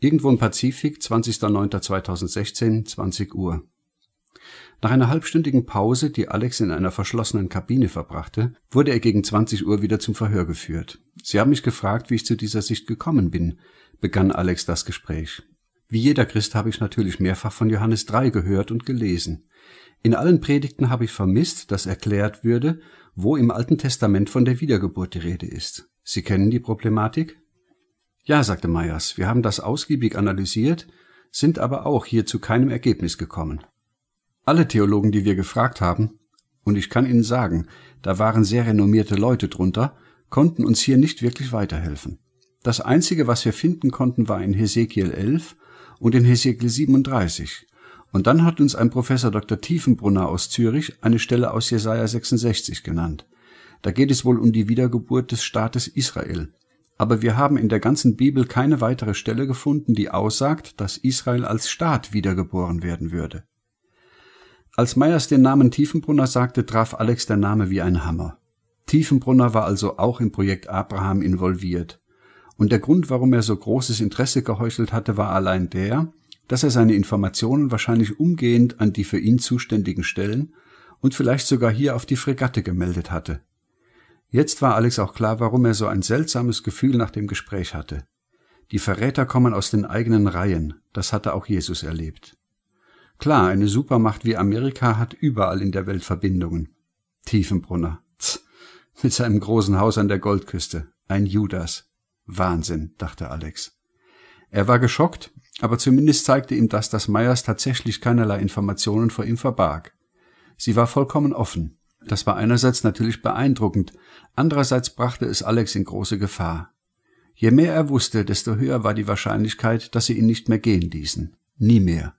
Irgendwo im Pazifik, 20.09.2016, 20 Uhr. Nach einer halbstündigen Pause, die Alex in einer verschlossenen Kabine verbrachte, wurde er gegen 20 Uhr wieder zum Verhör geführt. Sie haben mich gefragt, wie ich zu dieser Sicht gekommen bin, begann Alex das Gespräch. Wie jeder Christ habe ich natürlich mehrfach von Johannes 3 gehört und gelesen. In allen Predigten habe ich vermisst, dass erklärt würde, wo im Alten Testament von der Wiedergeburt die Rede ist. Sie kennen die Problematik? Ja, sagte Meyers, wir haben das ausgiebig analysiert, sind aber auch hier zu keinem Ergebnis gekommen. Alle Theologen, die wir gefragt haben, und ich kann Ihnen sagen, da waren sehr renommierte Leute drunter, konnten uns hier nicht wirklich weiterhelfen. Das Einzige, was wir finden konnten, war in Hesekiel 11 und in Hesekiel 37. Und dann hat uns ein Professor Dr. Tiefenbrunner aus Zürich eine Stelle aus Jesaja 66 genannt. Da geht es wohl um die Wiedergeburt des Staates Israel aber wir haben in der ganzen Bibel keine weitere Stelle gefunden, die aussagt, dass Israel als Staat wiedergeboren werden würde. Als Meyers den Namen Tiefenbrunner sagte, traf Alex der Name wie ein Hammer. Tiefenbrunner war also auch im Projekt Abraham involviert. Und der Grund, warum er so großes Interesse geheuchelt hatte, war allein der, dass er seine Informationen wahrscheinlich umgehend an die für ihn zuständigen Stellen und vielleicht sogar hier auf die Fregatte gemeldet hatte. Jetzt war Alex auch klar, warum er so ein seltsames Gefühl nach dem Gespräch hatte. Die Verräter kommen aus den eigenen Reihen, das hatte auch Jesus erlebt. Klar, eine Supermacht wie Amerika hat überall in der Welt Verbindungen. Tiefenbrunner, tz, mit seinem großen Haus an der Goldküste, ein Judas. Wahnsinn, dachte Alex. Er war geschockt, aber zumindest zeigte ihm das, dass Meyers tatsächlich keinerlei Informationen vor ihm verbarg. Sie war vollkommen offen. Das war einerseits natürlich beeindruckend, Andererseits brachte es Alex in große Gefahr. Je mehr er wusste, desto höher war die Wahrscheinlichkeit, dass sie ihn nicht mehr gehen ließen. Nie mehr.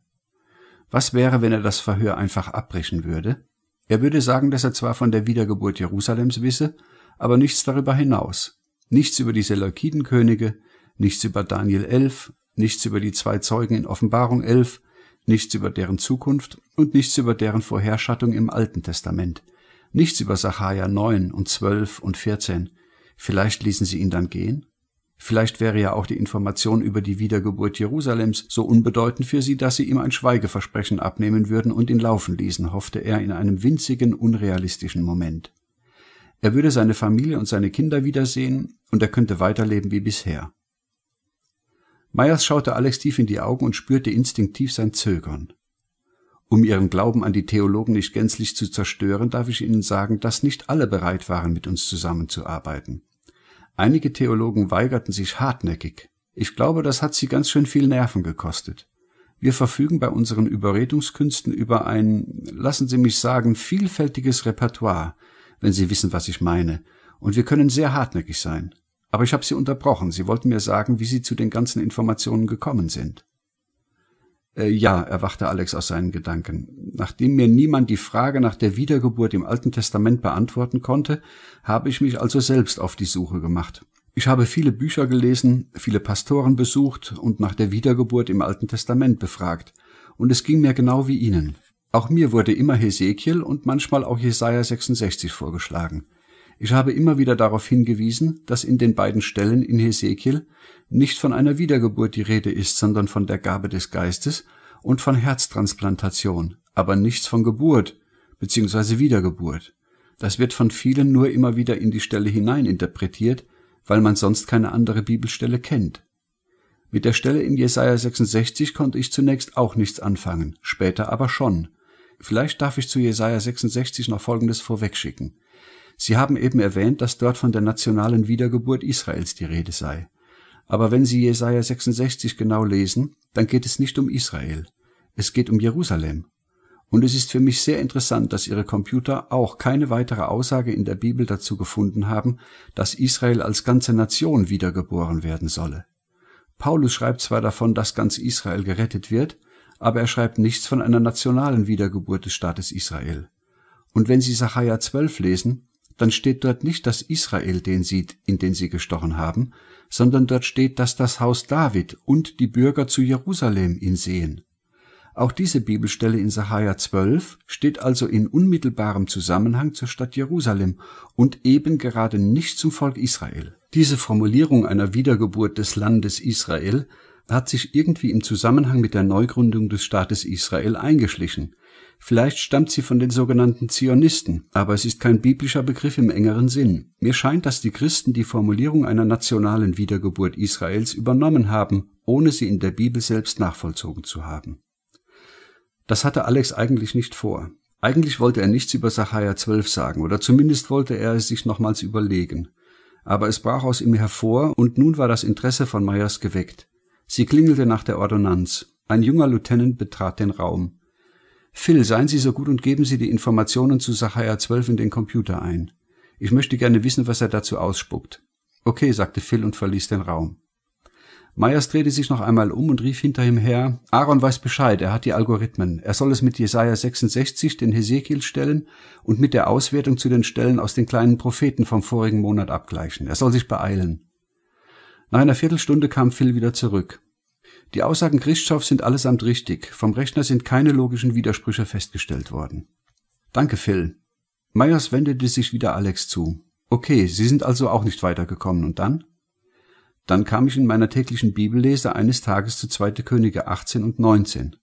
Was wäre, wenn er das Verhör einfach abbrechen würde? Er würde sagen, dass er zwar von der Wiedergeburt Jerusalems wisse, aber nichts darüber hinaus. Nichts über die Seleukidenkönige, nichts über Daniel 11, nichts über die zwei Zeugen in Offenbarung 11, nichts über deren Zukunft und nichts über deren Vorherschattung im Alten Testament – nichts über Sacharja 9 und 12 und 14. Vielleicht ließen sie ihn dann gehen? Vielleicht wäre ja auch die Information über die Wiedergeburt Jerusalems so unbedeutend für sie, dass sie ihm ein Schweigeversprechen abnehmen würden und ihn laufen ließen, hoffte er in einem winzigen, unrealistischen Moment. Er würde seine Familie und seine Kinder wiedersehen und er könnte weiterleben wie bisher. Meyers schaute Alex tief in die Augen und spürte instinktiv sein Zögern. Um Ihren Glauben an die Theologen nicht gänzlich zu zerstören, darf ich Ihnen sagen, dass nicht alle bereit waren, mit uns zusammenzuarbeiten. Einige Theologen weigerten sich hartnäckig. Ich glaube, das hat sie ganz schön viel Nerven gekostet. Wir verfügen bei unseren Überredungskünsten über ein, lassen Sie mich sagen, vielfältiges Repertoire, wenn Sie wissen, was ich meine, und wir können sehr hartnäckig sein. Aber ich habe Sie unterbrochen, Sie wollten mir sagen, wie Sie zu den ganzen Informationen gekommen sind. Äh, ja, erwachte Alex aus seinen Gedanken. Nachdem mir niemand die Frage nach der Wiedergeburt im Alten Testament beantworten konnte, habe ich mich also selbst auf die Suche gemacht. Ich habe viele Bücher gelesen, viele Pastoren besucht und nach der Wiedergeburt im Alten Testament befragt. Und es ging mir genau wie Ihnen. Auch mir wurde immer Hesekiel und manchmal auch Jesaja 66 vorgeschlagen. Ich habe immer wieder darauf hingewiesen, dass in den beiden Stellen in Hesekiel nicht von einer Wiedergeburt die Rede ist, sondern von der Gabe des Geistes und von Herztransplantation, aber nichts von Geburt bzw. Wiedergeburt. Das wird von vielen nur immer wieder in die Stelle hinein interpretiert, weil man sonst keine andere Bibelstelle kennt. Mit der Stelle in Jesaja 66 konnte ich zunächst auch nichts anfangen, später aber schon. Vielleicht darf ich zu Jesaja 66 noch Folgendes vorwegschicken. Sie haben eben erwähnt, dass dort von der nationalen Wiedergeburt Israels die Rede sei. Aber wenn Sie Jesaja 66 genau lesen, dann geht es nicht um Israel. Es geht um Jerusalem. Und es ist für mich sehr interessant, dass Ihre Computer auch keine weitere Aussage in der Bibel dazu gefunden haben, dass Israel als ganze Nation wiedergeboren werden solle. Paulus schreibt zwar davon, dass ganz Israel gerettet wird, aber er schreibt nichts von einer nationalen Wiedergeburt des Staates Israel. Und wenn Sie Sacharja 12 lesen, dann steht dort nicht, dass Israel den sieht, in den sie gestochen haben, sondern dort steht, dass das Haus David und die Bürger zu Jerusalem ihn sehen. Auch diese Bibelstelle in Sahaja 12 steht also in unmittelbarem Zusammenhang zur Stadt Jerusalem und eben gerade nicht zum Volk Israel. Diese Formulierung einer Wiedergeburt des Landes Israel hat sich irgendwie im Zusammenhang mit der Neugründung des Staates Israel eingeschlichen Vielleicht stammt sie von den sogenannten Zionisten, aber es ist kein biblischer Begriff im engeren Sinn. Mir scheint, dass die Christen die Formulierung einer nationalen Wiedergeburt Israels übernommen haben, ohne sie in der Bibel selbst nachvollzogen zu haben. Das hatte Alex eigentlich nicht vor. Eigentlich wollte er nichts über Sachaia 12 sagen, oder zumindest wollte er es sich nochmals überlegen. Aber es brach aus ihm hervor, und nun war das Interesse von Meyers geweckt. Sie klingelte nach der Ordonnanz. Ein junger Lieutenant betrat den Raum. Phil, seien Sie so gut und geben Sie die Informationen zu Sachaia 12 in den Computer ein. Ich möchte gerne wissen, was er dazu ausspuckt. Okay, sagte Phil und verließ den Raum. Meyers drehte sich noch einmal um und rief hinter ihm her, Aaron weiß Bescheid, er hat die Algorithmen. Er soll es mit Jesaja 66, den Hesekiel-Stellen und mit der Auswertung zu den Stellen aus den kleinen Propheten vom vorigen Monat abgleichen. Er soll sich beeilen. Nach einer Viertelstunde kam Phil wieder zurück. Die Aussagen Grischtschows sind allesamt richtig. Vom Rechner sind keine logischen Widersprüche festgestellt worden. Danke, Phil. Meyers wendete sich wieder Alex zu. Okay, Sie sind also auch nicht weitergekommen. Und dann? Dann kam ich in meiner täglichen Bibellese eines Tages zu 2. Könige 18 und 19.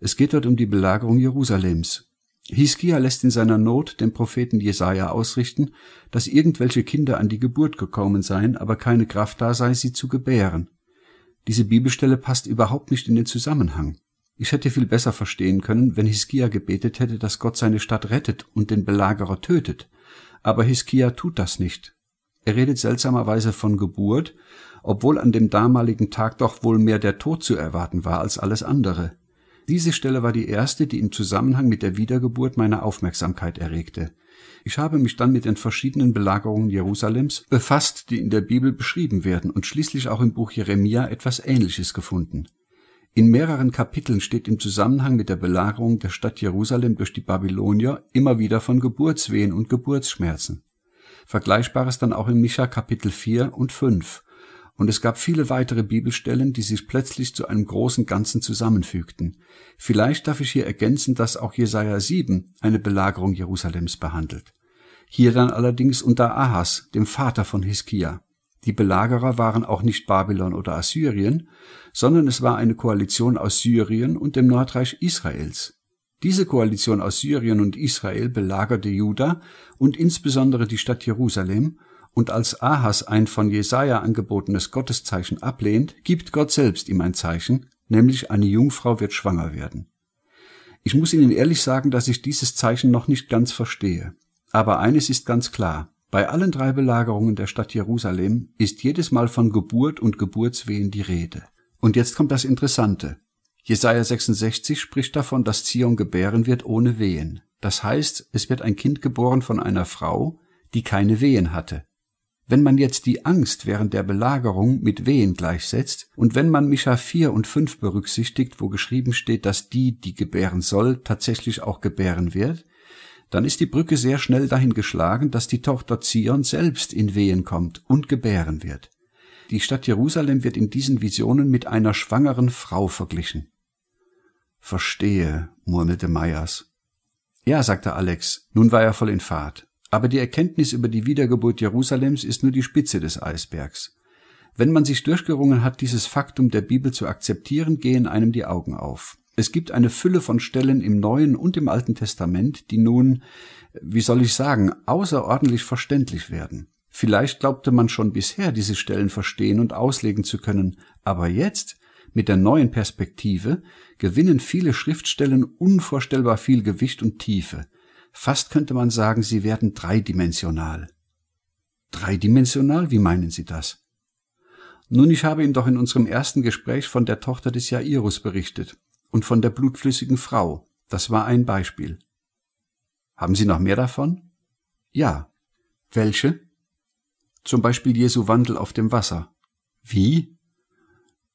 Es geht dort um die Belagerung Jerusalems. Hiskia lässt in seiner Not dem Propheten Jesaja ausrichten, dass irgendwelche Kinder an die Geburt gekommen seien, aber keine Kraft da sei, sie zu gebären. Diese Bibelstelle passt überhaupt nicht in den Zusammenhang. Ich hätte viel besser verstehen können, wenn Hiskia gebetet hätte, dass Gott seine Stadt rettet und den Belagerer tötet. Aber Hiskia tut das nicht. Er redet seltsamerweise von Geburt, obwohl an dem damaligen Tag doch wohl mehr der Tod zu erwarten war als alles andere. Diese Stelle war die erste, die im Zusammenhang mit der Wiedergeburt meine Aufmerksamkeit erregte. Ich habe mich dann mit den verschiedenen Belagerungen Jerusalems befasst, die in der Bibel beschrieben werden und schließlich auch im Buch Jeremia etwas Ähnliches gefunden. In mehreren Kapiteln steht im Zusammenhang mit der Belagerung der Stadt Jerusalem durch die Babylonier immer wieder von Geburtswehen und Geburtsschmerzen. Vergleichbares dann auch in Micha Kapitel 4 und 5 und es gab viele weitere Bibelstellen, die sich plötzlich zu einem großen Ganzen zusammenfügten. Vielleicht darf ich hier ergänzen, dass auch Jesaja 7 eine Belagerung Jerusalems behandelt. Hier dann allerdings unter Ahas, dem Vater von Hiskia. Die Belagerer waren auch nicht Babylon oder Assyrien, sondern es war eine Koalition aus Syrien und dem Nordreich Israels. Diese Koalition aus Syrien und Israel belagerte Juda und insbesondere die Stadt Jerusalem und als Ahas ein von Jesaja angebotenes Gotteszeichen ablehnt, gibt Gott selbst ihm ein Zeichen, nämlich eine Jungfrau wird schwanger werden. Ich muss Ihnen ehrlich sagen, dass ich dieses Zeichen noch nicht ganz verstehe. Aber eines ist ganz klar. Bei allen drei Belagerungen der Stadt Jerusalem ist jedes Mal von Geburt und Geburtswehen die Rede. Und jetzt kommt das Interessante. Jesaja 66 spricht davon, dass Zion gebären wird ohne Wehen. Das heißt, es wird ein Kind geboren von einer Frau, die keine Wehen hatte. Wenn man jetzt die Angst während der Belagerung mit Wehen gleichsetzt und wenn man Micha 4 und 5 berücksichtigt, wo geschrieben steht, dass die, die gebären soll, tatsächlich auch gebären wird, dann ist die Brücke sehr schnell dahin geschlagen, dass die Tochter Zion selbst in Wehen kommt und gebären wird. Die Stadt Jerusalem wird in diesen Visionen mit einer schwangeren Frau verglichen. Verstehe, murmelte Meyers. Ja, sagte Alex, nun war er voll in Fahrt. Aber die Erkenntnis über die Wiedergeburt Jerusalems ist nur die Spitze des Eisbergs. Wenn man sich durchgerungen hat, dieses Faktum der Bibel zu akzeptieren, gehen einem die Augen auf. Es gibt eine Fülle von Stellen im Neuen und im Alten Testament, die nun, wie soll ich sagen, außerordentlich verständlich werden. Vielleicht glaubte man schon bisher, diese Stellen verstehen und auslegen zu können, aber jetzt, mit der neuen Perspektive, gewinnen viele Schriftstellen unvorstellbar viel Gewicht und Tiefe. Fast könnte man sagen, sie werden dreidimensional. Dreidimensional? Wie meinen Sie das? Nun, ich habe Ihnen doch in unserem ersten Gespräch von der Tochter des Jairus berichtet und von der blutflüssigen Frau. Das war ein Beispiel. Haben Sie noch mehr davon? Ja. Welche? Zum Beispiel Jesu Wandel auf dem Wasser. Wie?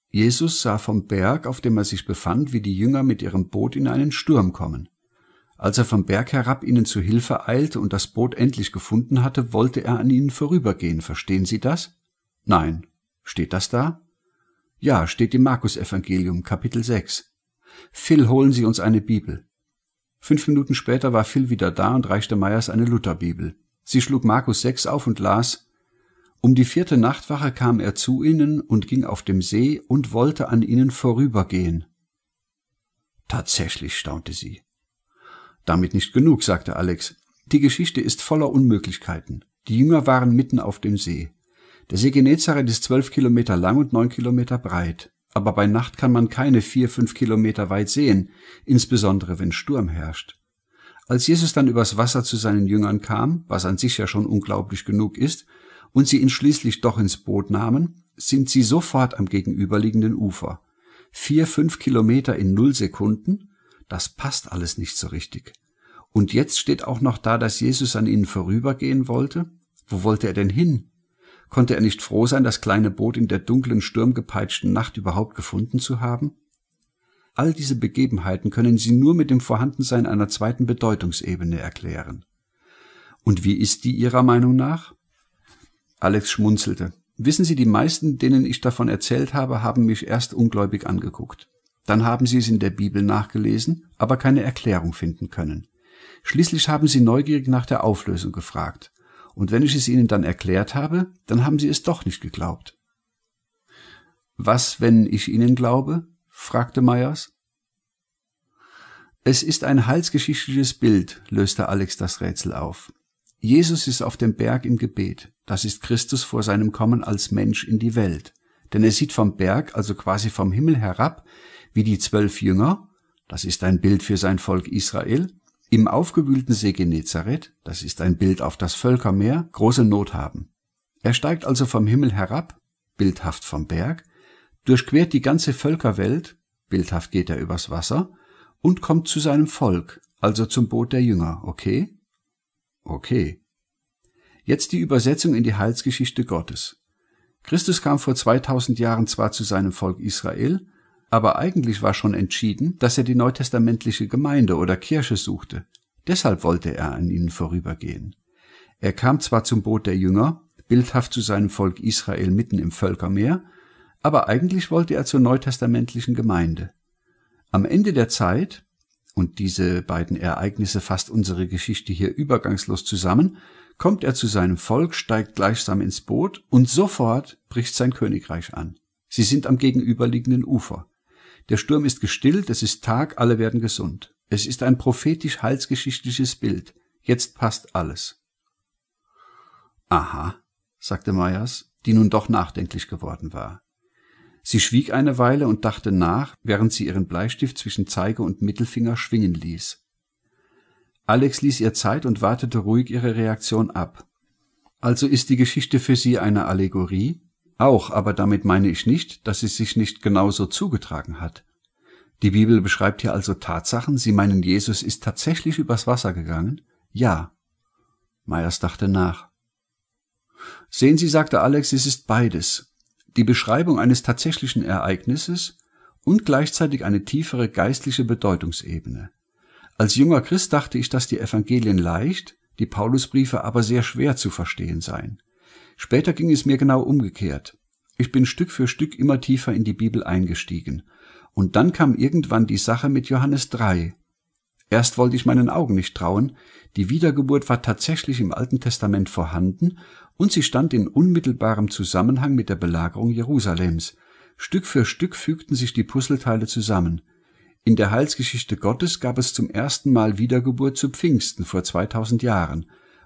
Jesus sah vom Berg, auf dem er sich befand, wie die Jünger mit ihrem Boot in einen Sturm kommen. Als er vom Berg herab ihnen zu Hilfe eilte und das Boot endlich gefunden hatte, wollte er an ihnen vorübergehen. Verstehen Sie das? Nein. Steht das da? Ja, steht im Markus-Evangelium, Kapitel 6. Phil, holen Sie uns eine Bibel. Fünf Minuten später war Phil wieder da und reichte Meyers eine Lutherbibel. Sie schlug Markus 6 auf und las, um die vierte Nachtwache kam er zu ihnen und ging auf dem See und wollte an ihnen vorübergehen. Tatsächlich staunte sie. Damit nicht genug, sagte Alex. Die Geschichte ist voller Unmöglichkeiten. Die Jünger waren mitten auf dem See. Der See Genezareth ist zwölf Kilometer lang und neun Kilometer breit. Aber bei Nacht kann man keine vier, fünf Kilometer weit sehen, insbesondere wenn Sturm herrscht. Als Jesus dann übers Wasser zu seinen Jüngern kam, was an sich ja schon unglaublich genug ist, und sie ihn schließlich doch ins Boot nahmen, sind sie sofort am gegenüberliegenden Ufer. Vier, fünf Kilometer in null Sekunden das passt alles nicht so richtig. Und jetzt steht auch noch da, dass Jesus an ihnen vorübergehen wollte. Wo wollte er denn hin? Konnte er nicht froh sein, das kleine Boot in der dunklen, sturmgepeitschten Nacht überhaupt gefunden zu haben? All diese Begebenheiten können Sie nur mit dem Vorhandensein einer zweiten Bedeutungsebene erklären. Und wie ist die Ihrer Meinung nach? Alex schmunzelte. Wissen Sie, die meisten, denen ich davon erzählt habe, haben mich erst ungläubig angeguckt. Dann haben sie es in der Bibel nachgelesen, aber keine Erklärung finden können. Schließlich haben sie neugierig nach der Auflösung gefragt. Und wenn ich es ihnen dann erklärt habe, dann haben sie es doch nicht geglaubt. Was, wenn ich ihnen glaube? fragte Meyers. Es ist ein heilsgeschichtliches Bild, löste Alex das Rätsel auf. Jesus ist auf dem Berg im Gebet. Das ist Christus vor seinem Kommen als Mensch in die Welt. Denn er sieht vom Berg, also quasi vom Himmel herab, wie die zwölf Jünger, das ist ein Bild für sein Volk Israel, im aufgewühlten See Genezareth, das ist ein Bild auf das Völkermeer, große Not haben. Er steigt also vom Himmel herab, bildhaft vom Berg, durchquert die ganze Völkerwelt, bildhaft geht er übers Wasser, und kommt zu seinem Volk, also zum Boot der Jünger, okay? Okay. Jetzt die Übersetzung in die Heilsgeschichte Gottes. Christus kam vor 2000 Jahren zwar zu seinem Volk Israel, aber eigentlich war schon entschieden, dass er die neutestamentliche Gemeinde oder Kirche suchte. Deshalb wollte er an ihnen vorübergehen. Er kam zwar zum Boot der Jünger, bildhaft zu seinem Volk Israel mitten im Völkermeer, aber eigentlich wollte er zur neutestamentlichen Gemeinde. Am Ende der Zeit, und diese beiden Ereignisse fasst unsere Geschichte hier übergangslos zusammen, kommt er zu seinem Volk, steigt gleichsam ins Boot und sofort bricht sein Königreich an. Sie sind am gegenüberliegenden Ufer. Der Sturm ist gestillt, es ist Tag, alle werden gesund. Es ist ein prophetisch heilsgeschichtliches Bild. Jetzt passt alles. Aha, sagte Meyers, die nun doch nachdenklich geworden war. Sie schwieg eine Weile und dachte nach, während sie ihren Bleistift zwischen Zeige und Mittelfinger schwingen ließ. Alex ließ ihr Zeit und wartete ruhig ihre Reaktion ab. Also ist die Geschichte für sie eine Allegorie? auch, aber damit meine ich nicht, dass es sich nicht genauso zugetragen hat. Die Bibel beschreibt hier also Tatsachen. Sie meinen, Jesus ist tatsächlich übers Wasser gegangen? Ja. Meyers dachte nach. Sehen Sie, sagte Alex, es ist beides. Die Beschreibung eines tatsächlichen Ereignisses und gleichzeitig eine tiefere geistliche Bedeutungsebene. Als junger Christ dachte ich, dass die Evangelien leicht, die Paulusbriefe aber sehr schwer zu verstehen seien. Später ging es mir genau umgekehrt. Ich bin Stück für Stück immer tiefer in die Bibel eingestiegen. Und dann kam irgendwann die Sache mit Johannes 3. Erst wollte ich meinen Augen nicht trauen, die Wiedergeburt war tatsächlich im Alten Testament vorhanden und sie stand in unmittelbarem Zusammenhang mit der Belagerung Jerusalems. Stück für Stück fügten sich die Puzzleteile zusammen. In der Heilsgeschichte Gottes gab es zum ersten Mal Wiedergeburt zu Pfingsten vor 2000 Jahren,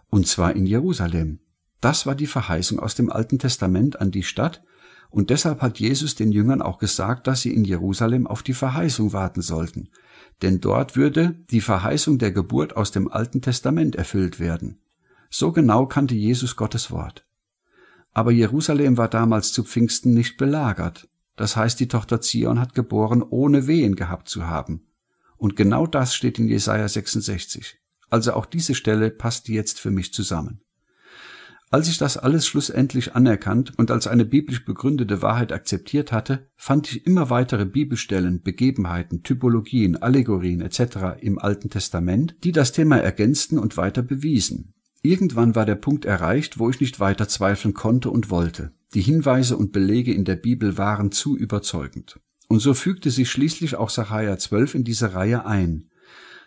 und zwar in Jerusalem. Das war die Verheißung aus dem Alten Testament an die Stadt, und deshalb hat Jesus den Jüngern auch gesagt, dass sie in Jerusalem auf die Verheißung warten sollten, denn dort würde die Verheißung der Geburt aus dem Alten Testament erfüllt werden. So genau kannte Jesus Gottes Wort. Aber Jerusalem war damals zu Pfingsten nicht belagert, das heißt die Tochter Zion hat geboren, ohne Wehen gehabt zu haben. Und genau das steht in Jesaja 66. Also auch diese Stelle passt jetzt für mich zusammen. Als ich das alles schlussendlich anerkannt und als eine biblisch begründete Wahrheit akzeptiert hatte, fand ich immer weitere Bibelstellen, Begebenheiten, Typologien, Allegorien etc. im Alten Testament, die das Thema ergänzten und weiter bewiesen. Irgendwann war der Punkt erreicht, wo ich nicht weiter zweifeln konnte und wollte. Die Hinweise und Belege in der Bibel waren zu überzeugend. Und so fügte sich schließlich auch Sacharja 12 in diese Reihe ein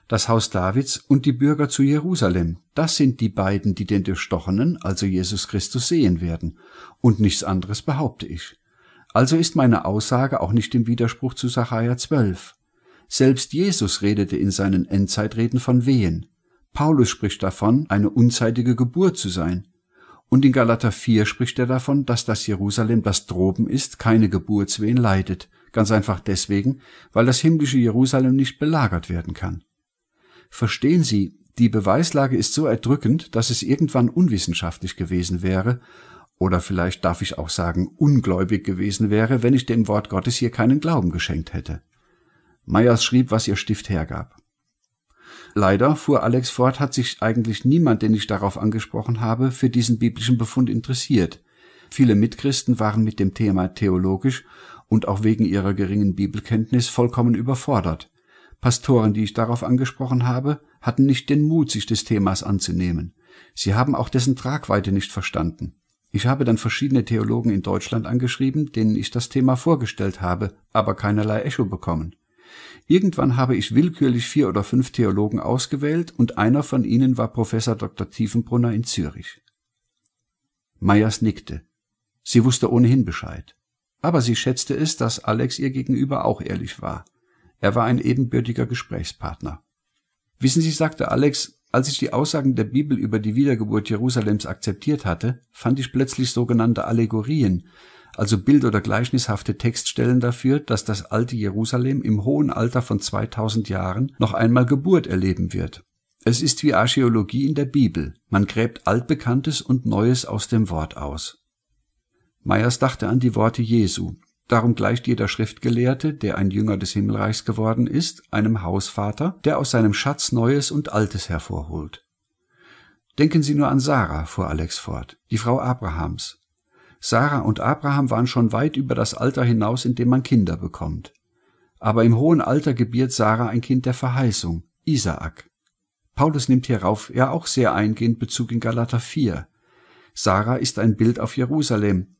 das Haus Davids und die Bürger zu Jerusalem. Das sind die beiden, die den Durchstochenen, also Jesus Christus, sehen werden. Und nichts anderes behaupte ich. Also ist meine Aussage auch nicht im Widerspruch zu Sacharja 12. Selbst Jesus redete in seinen Endzeitreden von Wehen. Paulus spricht davon, eine unzeitige Geburt zu sein. Und in Galater 4 spricht er davon, dass das Jerusalem, das droben ist, keine Geburtswehen leidet. Ganz einfach deswegen, weil das himmlische Jerusalem nicht belagert werden kann. Verstehen Sie, die Beweislage ist so erdrückend, dass es irgendwann unwissenschaftlich gewesen wäre, oder vielleicht darf ich auch sagen, ungläubig gewesen wäre, wenn ich dem Wort Gottes hier keinen Glauben geschenkt hätte. Meyers schrieb, was ihr Stift hergab. Leider, fuhr Alex fort, hat sich eigentlich niemand, den ich darauf angesprochen habe, für diesen biblischen Befund interessiert. Viele Mitchristen waren mit dem Thema theologisch und auch wegen ihrer geringen Bibelkenntnis vollkommen überfordert. Pastoren, die ich darauf angesprochen habe, hatten nicht den Mut, sich des Themas anzunehmen. Sie haben auch dessen Tragweite nicht verstanden. Ich habe dann verschiedene Theologen in Deutschland angeschrieben, denen ich das Thema vorgestellt habe, aber keinerlei Echo bekommen. Irgendwann habe ich willkürlich vier oder fünf Theologen ausgewählt und einer von ihnen war Professor Dr. Tiefenbrunner in Zürich. Meyers nickte. Sie wusste ohnehin Bescheid. Aber sie schätzte es, dass Alex ihr gegenüber auch ehrlich war. Er war ein ebenbürtiger Gesprächspartner. Wissen Sie, sagte Alex, als ich die Aussagen der Bibel über die Wiedergeburt Jerusalems akzeptiert hatte, fand ich plötzlich sogenannte Allegorien, also bild- oder gleichnishafte Textstellen dafür, dass das alte Jerusalem im hohen Alter von 2000 Jahren noch einmal Geburt erleben wird. Es ist wie Archäologie in der Bibel. Man gräbt Altbekanntes und Neues aus dem Wort aus. Meyers dachte an die Worte Jesu. Darum gleicht jeder Schriftgelehrte, der ein Jünger des Himmelreichs geworden ist, einem Hausvater, der aus seinem Schatz Neues und Altes hervorholt. Denken Sie nur an Sarah, fuhr Alex fort, die Frau Abrahams. Sarah und Abraham waren schon weit über das Alter hinaus, in dem man Kinder bekommt. Aber im hohen Alter gebiert Sarah ein Kind der Verheißung, Isaak. Paulus nimmt hierauf ja auch sehr eingehend Bezug in Galater 4. Sarah ist ein Bild auf Jerusalem,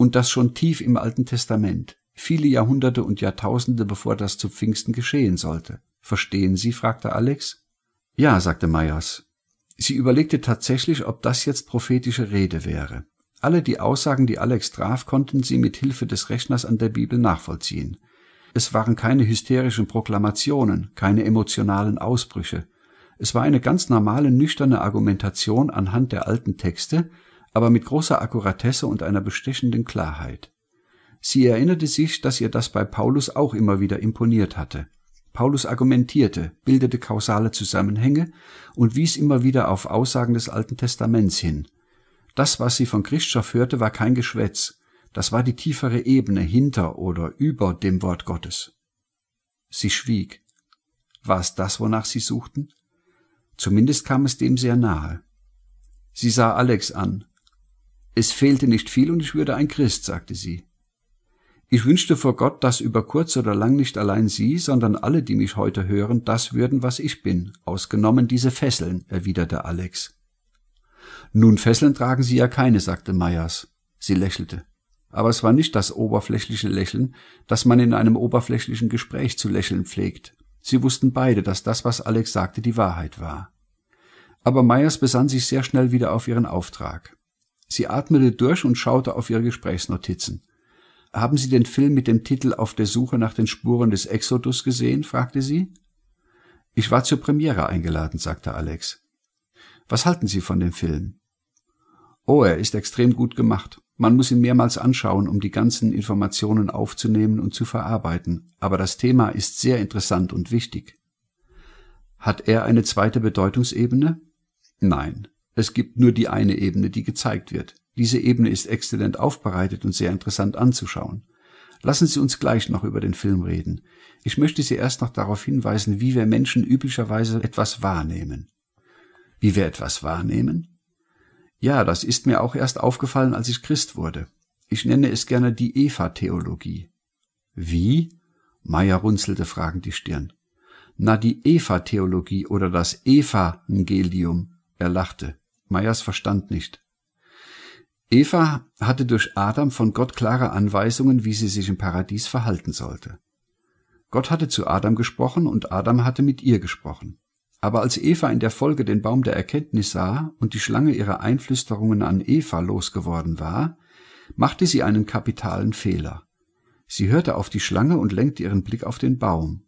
und das schon tief im Alten Testament, viele Jahrhunderte und Jahrtausende bevor das zu Pfingsten geschehen sollte. Verstehen Sie? fragte Alex. Ja, sagte Meyers. Sie überlegte tatsächlich, ob das jetzt prophetische Rede wäre. Alle die Aussagen, die Alex traf, konnten sie mit Hilfe des Rechners an der Bibel nachvollziehen. Es waren keine hysterischen Proklamationen, keine emotionalen Ausbrüche. Es war eine ganz normale, nüchterne Argumentation anhand der alten Texte, aber mit großer Akkuratesse und einer bestechenden Klarheit. Sie erinnerte sich, dass ihr das bei Paulus auch immer wieder imponiert hatte. Paulus argumentierte, bildete kausale Zusammenhänge und wies immer wieder auf Aussagen des Alten Testaments hin. Das, was sie von Christoph hörte, war kein Geschwätz, das war die tiefere Ebene hinter oder über dem Wort Gottes. Sie schwieg. War es das, wonach sie suchten? Zumindest kam es dem sehr nahe. Sie sah Alex an, es fehlte nicht viel und ich würde ein Christ, sagte sie. Ich wünschte vor Gott, dass über kurz oder lang nicht allein Sie, sondern alle, die mich heute hören, das würden, was ich bin, ausgenommen diese Fesseln, erwiderte Alex. Nun, Fesseln tragen Sie ja keine, sagte Meyers. Sie lächelte. Aber es war nicht das oberflächliche Lächeln, das man in einem oberflächlichen Gespräch zu lächeln pflegt. Sie wussten beide, dass das, was Alex sagte, die Wahrheit war. Aber Meyers besann sich sehr schnell wieder auf ihren Auftrag. Sie atmete durch und schaute auf ihre Gesprächsnotizen. Haben Sie den Film mit dem Titel Auf der Suche nach den Spuren des Exodus gesehen? fragte sie. Ich war zur Premiere eingeladen, sagte Alex. Was halten Sie von dem Film? Oh, er ist extrem gut gemacht. Man muss ihn mehrmals anschauen, um die ganzen Informationen aufzunehmen und zu verarbeiten, aber das Thema ist sehr interessant und wichtig. Hat er eine zweite Bedeutungsebene? Nein. Es gibt nur die eine Ebene, die gezeigt wird. Diese Ebene ist exzellent aufbereitet und sehr interessant anzuschauen. Lassen Sie uns gleich noch über den Film reden. Ich möchte Sie erst noch darauf hinweisen, wie wir Menschen üblicherweise etwas wahrnehmen. Wie wir etwas wahrnehmen? Ja, das ist mir auch erst aufgefallen, als ich Christ wurde. Ich nenne es gerne die Eva-Theologie. Wie? Meyer runzelte fragend die Stirn. Na, die Eva-Theologie oder das Evangelium er lachte. Meyers verstand nicht. Eva hatte durch Adam von Gott klare Anweisungen, wie sie sich im Paradies verhalten sollte. Gott hatte zu Adam gesprochen und Adam hatte mit ihr gesprochen. Aber als Eva in der Folge den Baum der Erkenntnis sah und die Schlange ihrer Einflüsterungen an Eva losgeworden war, machte sie einen kapitalen Fehler. Sie hörte auf die Schlange und lenkte ihren Blick auf den Baum.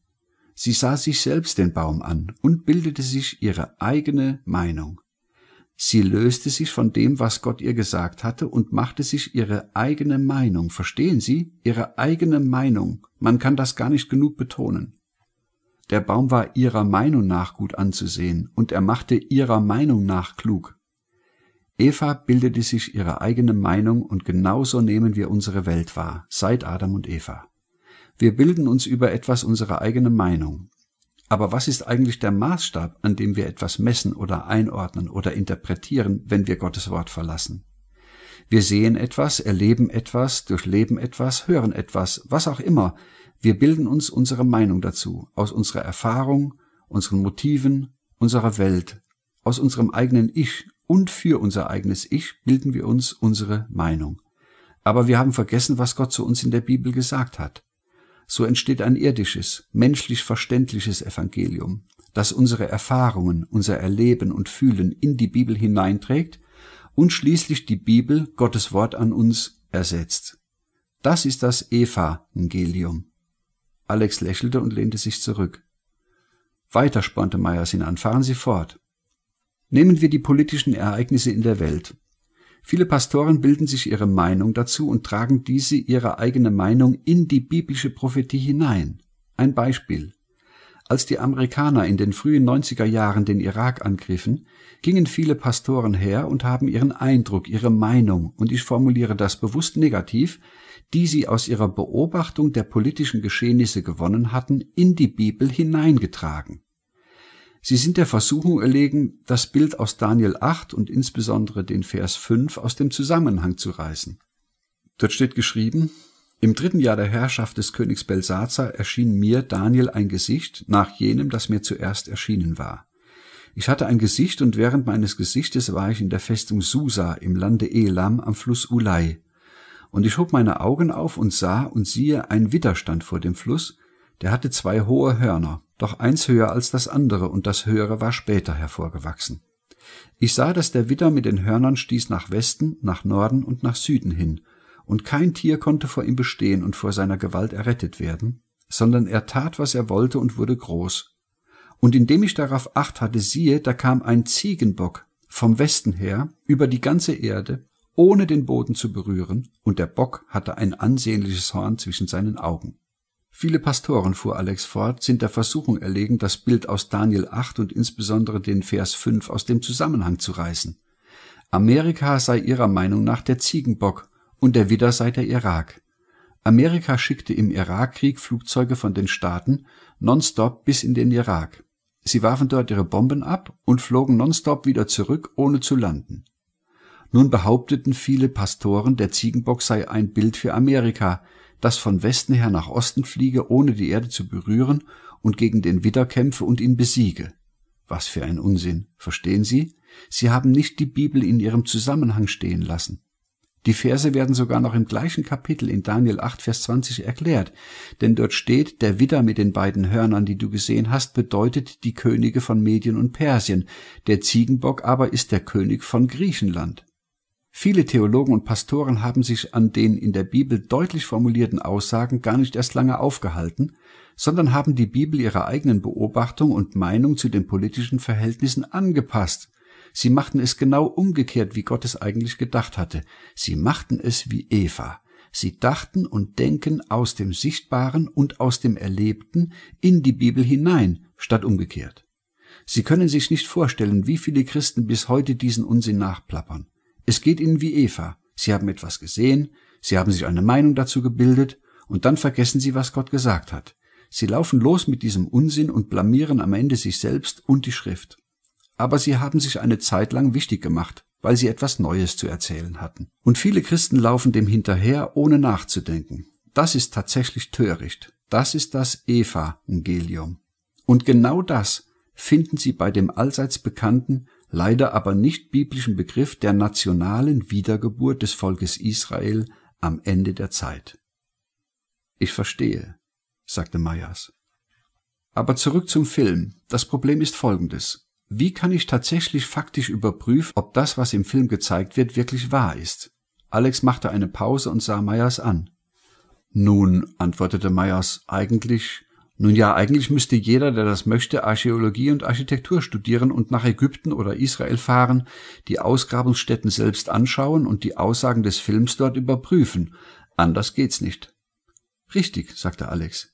Sie sah sich selbst den Baum an und bildete sich ihre eigene Meinung. Sie löste sich von dem, was Gott ihr gesagt hatte, und machte sich ihre eigene Meinung. Verstehen Sie? Ihre eigene Meinung. Man kann das gar nicht genug betonen. Der Baum war ihrer Meinung nach gut anzusehen, und er machte ihrer Meinung nach klug. Eva bildete sich ihre eigene Meinung, und genauso nehmen wir unsere Welt wahr, seit Adam und Eva. Wir bilden uns über etwas unsere eigene Meinung. Aber was ist eigentlich der Maßstab, an dem wir etwas messen oder einordnen oder interpretieren, wenn wir Gottes Wort verlassen? Wir sehen etwas, erleben etwas, durchleben etwas, hören etwas, was auch immer. Wir bilden uns unsere Meinung dazu, aus unserer Erfahrung, unseren Motiven, unserer Welt, aus unserem eigenen Ich und für unser eigenes Ich bilden wir uns unsere Meinung. Aber wir haben vergessen, was Gott zu uns in der Bibel gesagt hat. So entsteht ein irdisches, menschlich verständliches Evangelium, das unsere Erfahrungen, unser Erleben und Fühlen in die Bibel hineinträgt und schließlich die Bibel, Gottes Wort an uns, ersetzt. Das ist das Evangelium. Alex lächelte und lehnte sich zurück. Weiter spornte Meyers ihn an, fahren Sie fort. Nehmen wir die politischen Ereignisse in der Welt. Viele Pastoren bilden sich ihre Meinung dazu und tragen diese ihre eigene Meinung in die biblische Prophetie hinein. Ein Beispiel. Als die Amerikaner in den frühen 90er Jahren den Irak angriffen, gingen viele Pastoren her und haben ihren Eindruck, ihre Meinung, und ich formuliere das bewusst negativ, die sie aus ihrer Beobachtung der politischen Geschehnisse gewonnen hatten, in die Bibel hineingetragen. Sie sind der Versuchung erlegen, das Bild aus Daniel 8 und insbesondere den Vers 5 aus dem Zusammenhang zu reißen. Dort steht geschrieben, im dritten Jahr der Herrschaft des Königs Belsazar erschien mir Daniel ein Gesicht nach jenem, das mir zuerst erschienen war. Ich hatte ein Gesicht und während meines Gesichtes war ich in der Festung Susa im Lande Elam am Fluss Ulai. Und ich hob meine Augen auf und sah und siehe, ein Widerstand vor dem Fluss, der hatte zwei hohe Hörner doch eins höher als das andere, und das höhere war später hervorgewachsen. Ich sah, dass der Widder mit den Hörnern stieß nach Westen, nach Norden und nach Süden hin, und kein Tier konnte vor ihm bestehen und vor seiner Gewalt errettet werden, sondern er tat, was er wollte und wurde groß. Und indem ich darauf acht hatte, siehe, da kam ein Ziegenbock vom Westen her über die ganze Erde, ohne den Boden zu berühren, und der Bock hatte ein ansehnliches Horn zwischen seinen Augen. Viele Pastoren, fuhr Alex fort, sind der Versuchung erlegen, das Bild aus Daniel 8 und insbesondere den Vers 5 aus dem Zusammenhang zu reißen. Amerika sei ihrer Meinung nach der Ziegenbock und der Widder sei der Irak. Amerika schickte im Irakkrieg Flugzeuge von den Staaten nonstop bis in den Irak. Sie warfen dort ihre Bomben ab und flogen nonstop wieder zurück, ohne zu landen. Nun behaupteten viele Pastoren, der Ziegenbock sei ein Bild für Amerika, das von Westen her nach Osten fliege, ohne die Erde zu berühren und gegen den Widder kämpfe und ihn besiege. Was für ein Unsinn, verstehen Sie? Sie haben nicht die Bibel in ihrem Zusammenhang stehen lassen. Die Verse werden sogar noch im gleichen Kapitel in Daniel 8, Vers 20 erklärt, denn dort steht, der Widder mit den beiden Hörnern, die du gesehen hast, bedeutet die Könige von Medien und Persien, der Ziegenbock aber ist der König von Griechenland. Viele Theologen und Pastoren haben sich an den in der Bibel deutlich formulierten Aussagen gar nicht erst lange aufgehalten, sondern haben die Bibel ihrer eigenen Beobachtung und Meinung zu den politischen Verhältnissen angepasst. Sie machten es genau umgekehrt, wie Gott es eigentlich gedacht hatte. Sie machten es wie Eva. Sie dachten und denken aus dem Sichtbaren und aus dem Erlebten in die Bibel hinein, statt umgekehrt. Sie können sich nicht vorstellen, wie viele Christen bis heute diesen Unsinn nachplappern. Es geht ihnen wie Eva. Sie haben etwas gesehen, sie haben sich eine Meinung dazu gebildet, und dann vergessen sie, was Gott gesagt hat. Sie laufen los mit diesem Unsinn und blamieren am Ende sich selbst und die Schrift. Aber sie haben sich eine Zeit lang wichtig gemacht, weil sie etwas Neues zu erzählen hatten. Und viele Christen laufen dem hinterher, ohne nachzudenken. Das ist tatsächlich töricht. Das ist das eva Evangelium. Und genau das finden Sie bei dem allseits bekannten, leider aber nicht biblischen Begriff der nationalen Wiedergeburt des Volkes Israel am Ende der Zeit. Ich verstehe, sagte Meyers. Aber zurück zum Film. Das Problem ist folgendes. Wie kann ich tatsächlich faktisch überprüfen, ob das, was im Film gezeigt wird, wirklich wahr ist? Alex machte eine Pause und sah Meyers an. Nun, antwortete Meyers, eigentlich nun ja, eigentlich müsste jeder, der das möchte, Archäologie und Architektur studieren und nach Ägypten oder Israel fahren, die Ausgrabungsstätten selbst anschauen und die Aussagen des Films dort überprüfen. Anders geht's nicht. Richtig, sagte Alex.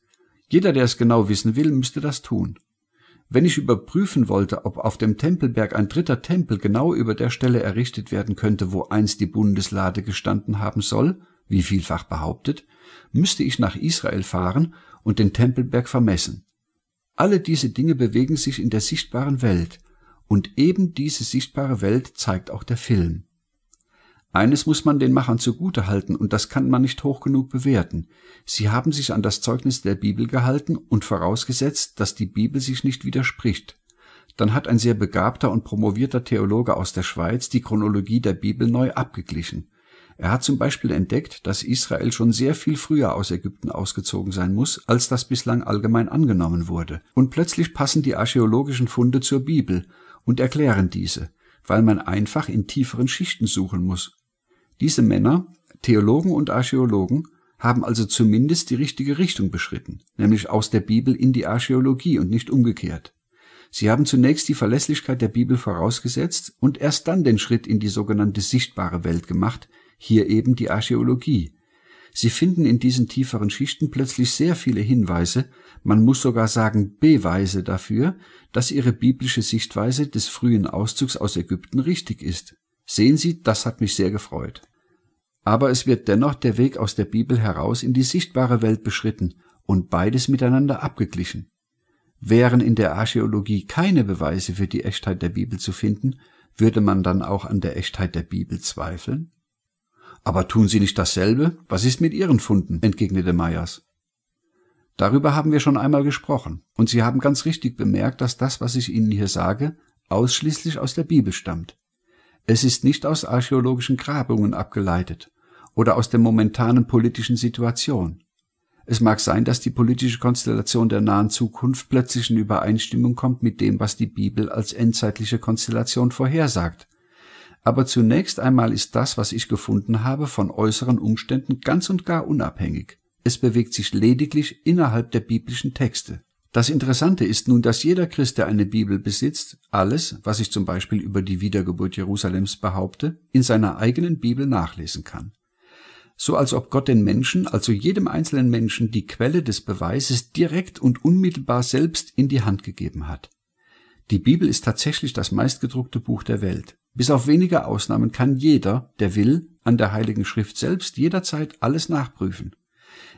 Jeder, der es genau wissen will, müsste das tun. Wenn ich überprüfen wollte, ob auf dem Tempelberg ein dritter Tempel genau über der Stelle errichtet werden könnte, wo einst die Bundeslade gestanden haben soll, wie vielfach behauptet, müsste ich nach Israel fahren und den Tempelberg vermessen. Alle diese Dinge bewegen sich in der sichtbaren Welt, und eben diese sichtbare Welt zeigt auch der Film. Eines muss man den Machern zugute halten, und das kann man nicht hoch genug bewerten. Sie haben sich an das Zeugnis der Bibel gehalten und vorausgesetzt, dass die Bibel sich nicht widerspricht. Dann hat ein sehr begabter und promovierter Theologe aus der Schweiz die Chronologie der Bibel neu abgeglichen. Er hat zum Beispiel entdeckt, dass Israel schon sehr viel früher aus Ägypten ausgezogen sein muss, als das bislang allgemein angenommen wurde. Und plötzlich passen die archäologischen Funde zur Bibel und erklären diese, weil man einfach in tieferen Schichten suchen muss. Diese Männer, Theologen und Archäologen, haben also zumindest die richtige Richtung beschritten, nämlich aus der Bibel in die Archäologie und nicht umgekehrt. Sie haben zunächst die Verlässlichkeit der Bibel vorausgesetzt und erst dann den Schritt in die sogenannte sichtbare Welt gemacht, hier eben die Archäologie. Sie finden in diesen tieferen Schichten plötzlich sehr viele Hinweise, man muss sogar sagen Beweise dafür, dass ihre biblische Sichtweise des frühen Auszugs aus Ägypten richtig ist. Sehen Sie, das hat mich sehr gefreut. Aber es wird dennoch der Weg aus der Bibel heraus in die sichtbare Welt beschritten und beides miteinander abgeglichen. Wären in der Archäologie keine Beweise für die Echtheit der Bibel zu finden, würde man dann auch an der Echtheit der Bibel zweifeln? Aber tun Sie nicht dasselbe? Was ist mit Ihren Funden? entgegnete Meyers. Darüber haben wir schon einmal gesprochen, und Sie haben ganz richtig bemerkt, dass das, was ich Ihnen hier sage, ausschließlich aus der Bibel stammt. Es ist nicht aus archäologischen Grabungen abgeleitet oder aus der momentanen politischen Situation. Es mag sein, dass die politische Konstellation der nahen Zukunft plötzlich in Übereinstimmung kommt mit dem, was die Bibel als endzeitliche Konstellation vorhersagt, aber zunächst einmal ist das, was ich gefunden habe, von äußeren Umständen ganz und gar unabhängig. Es bewegt sich lediglich innerhalb der biblischen Texte. Das Interessante ist nun, dass jeder Christ, der eine Bibel besitzt, alles, was ich zum Beispiel über die Wiedergeburt Jerusalems behaupte, in seiner eigenen Bibel nachlesen kann. So als ob Gott den Menschen, also jedem einzelnen Menschen, die Quelle des Beweises direkt und unmittelbar selbst in die Hand gegeben hat. Die Bibel ist tatsächlich das meistgedruckte Buch der Welt. Bis auf wenige Ausnahmen kann jeder, der will, an der Heiligen Schrift selbst jederzeit alles nachprüfen.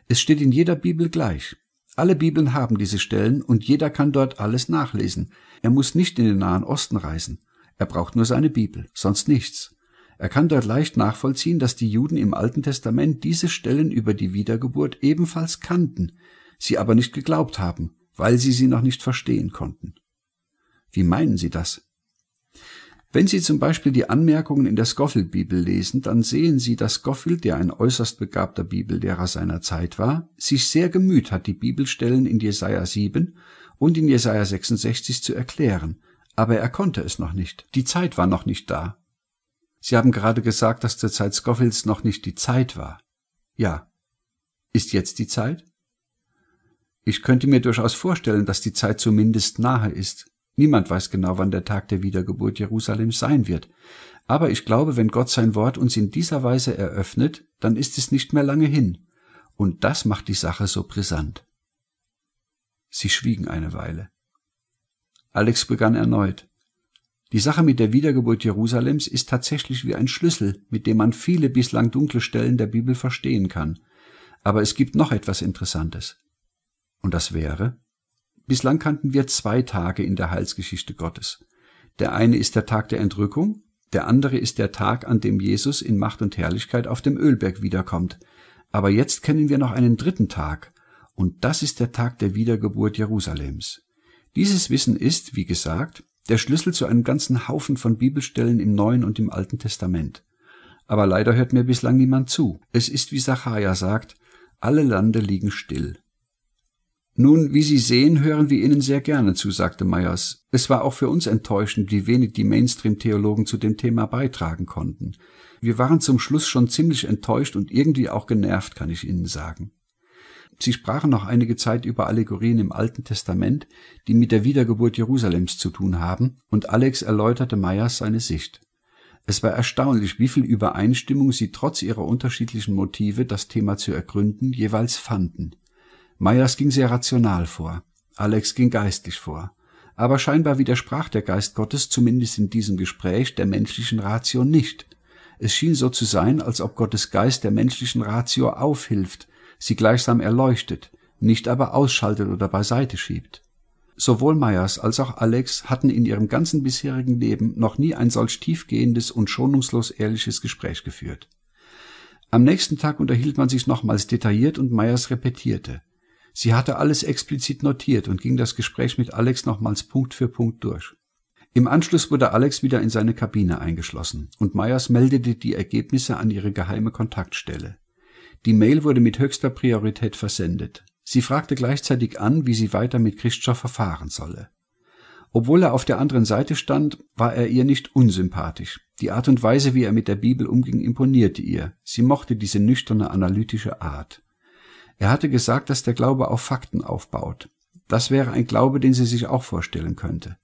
Es steht in jeder Bibel gleich. Alle Bibeln haben diese Stellen und jeder kann dort alles nachlesen. Er muss nicht in den Nahen Osten reisen. Er braucht nur seine Bibel, sonst nichts. Er kann dort leicht nachvollziehen, dass die Juden im Alten Testament diese Stellen über die Wiedergeburt ebenfalls kannten, sie aber nicht geglaubt haben, weil sie sie noch nicht verstehen konnten. Wie meinen Sie das? Wenn Sie zum Beispiel die Anmerkungen in der Scofield-Bibel lesen, dann sehen Sie, dass Scofield, der ein äußerst begabter Bibellehrer seiner Zeit war, sich sehr gemüht hat, die Bibelstellen in Jesaja 7 und in Jesaja 66 zu erklären, aber er konnte es noch nicht. Die Zeit war noch nicht da. Sie haben gerade gesagt, dass zur Zeit Scofields noch nicht die Zeit war. Ja. Ist jetzt die Zeit? Ich könnte mir durchaus vorstellen, dass die Zeit zumindest nahe ist. Niemand weiß genau, wann der Tag der Wiedergeburt Jerusalems sein wird. Aber ich glaube, wenn Gott sein Wort uns in dieser Weise eröffnet, dann ist es nicht mehr lange hin. Und das macht die Sache so brisant. Sie schwiegen eine Weile. Alex begann erneut. Die Sache mit der Wiedergeburt Jerusalems ist tatsächlich wie ein Schlüssel, mit dem man viele bislang dunkle Stellen der Bibel verstehen kann. Aber es gibt noch etwas Interessantes. Und das wäre? Bislang kannten wir zwei Tage in der Heilsgeschichte Gottes. Der eine ist der Tag der Entrückung, der andere ist der Tag, an dem Jesus in Macht und Herrlichkeit auf dem Ölberg wiederkommt. Aber jetzt kennen wir noch einen dritten Tag, und das ist der Tag der Wiedergeburt Jerusalems. Dieses Wissen ist, wie gesagt, der Schlüssel zu einem ganzen Haufen von Bibelstellen im Neuen und im Alten Testament. Aber leider hört mir bislang niemand zu. Es ist, wie Sacharja sagt, alle Lande liegen still. Nun, wie Sie sehen, hören wir Ihnen sehr gerne zu, sagte Meyers. Es war auch für uns enttäuschend, wie wenig die Mainstream-Theologen zu dem Thema beitragen konnten. Wir waren zum Schluss schon ziemlich enttäuscht und irgendwie auch genervt, kann ich Ihnen sagen. Sie sprachen noch einige Zeit über Allegorien im Alten Testament, die mit der Wiedergeburt Jerusalems zu tun haben, und Alex erläuterte Meyers seine Sicht. Es war erstaunlich, wie viel Übereinstimmung sie trotz ihrer unterschiedlichen Motive, das Thema zu ergründen, jeweils fanden. Meyers ging sehr rational vor, Alex ging geistlich vor. Aber scheinbar widersprach der Geist Gottes zumindest in diesem Gespräch der menschlichen Ratio nicht. Es schien so zu sein, als ob Gottes Geist der menschlichen Ratio aufhilft, sie gleichsam erleuchtet, nicht aber ausschaltet oder beiseite schiebt. Sowohl Meyers als auch Alex hatten in ihrem ganzen bisherigen Leben noch nie ein solch tiefgehendes und schonungslos ehrliches Gespräch geführt. Am nächsten Tag unterhielt man sich nochmals detailliert und Meyers repetierte – Sie hatte alles explizit notiert und ging das Gespräch mit Alex nochmals Punkt für Punkt durch. Im Anschluss wurde Alex wieder in seine Kabine eingeschlossen und Meyers meldete die Ergebnisse an ihre geheime Kontaktstelle. Die Mail wurde mit höchster Priorität versendet. Sie fragte gleichzeitig an, wie sie weiter mit Christoph verfahren solle. Obwohl er auf der anderen Seite stand, war er ihr nicht unsympathisch. Die Art und Weise, wie er mit der Bibel umging, imponierte ihr. Sie mochte diese nüchterne, analytische Art. Er hatte gesagt, dass der Glaube auf Fakten aufbaut. Das wäre ein Glaube, den sie sich auch vorstellen könnte.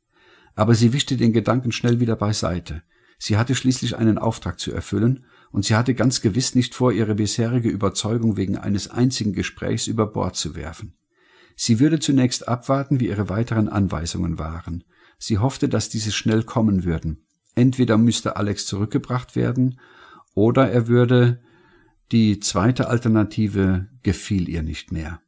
Aber sie wischte den Gedanken schnell wieder beiseite. Sie hatte schließlich einen Auftrag zu erfüllen, und sie hatte ganz gewiss nicht vor, ihre bisherige Überzeugung wegen eines einzigen Gesprächs über Bord zu werfen. Sie würde zunächst abwarten, wie ihre weiteren Anweisungen waren. Sie hoffte, dass diese schnell kommen würden. Entweder müsste Alex zurückgebracht werden, oder er würde die zweite Alternative gefiel ihr nicht mehr.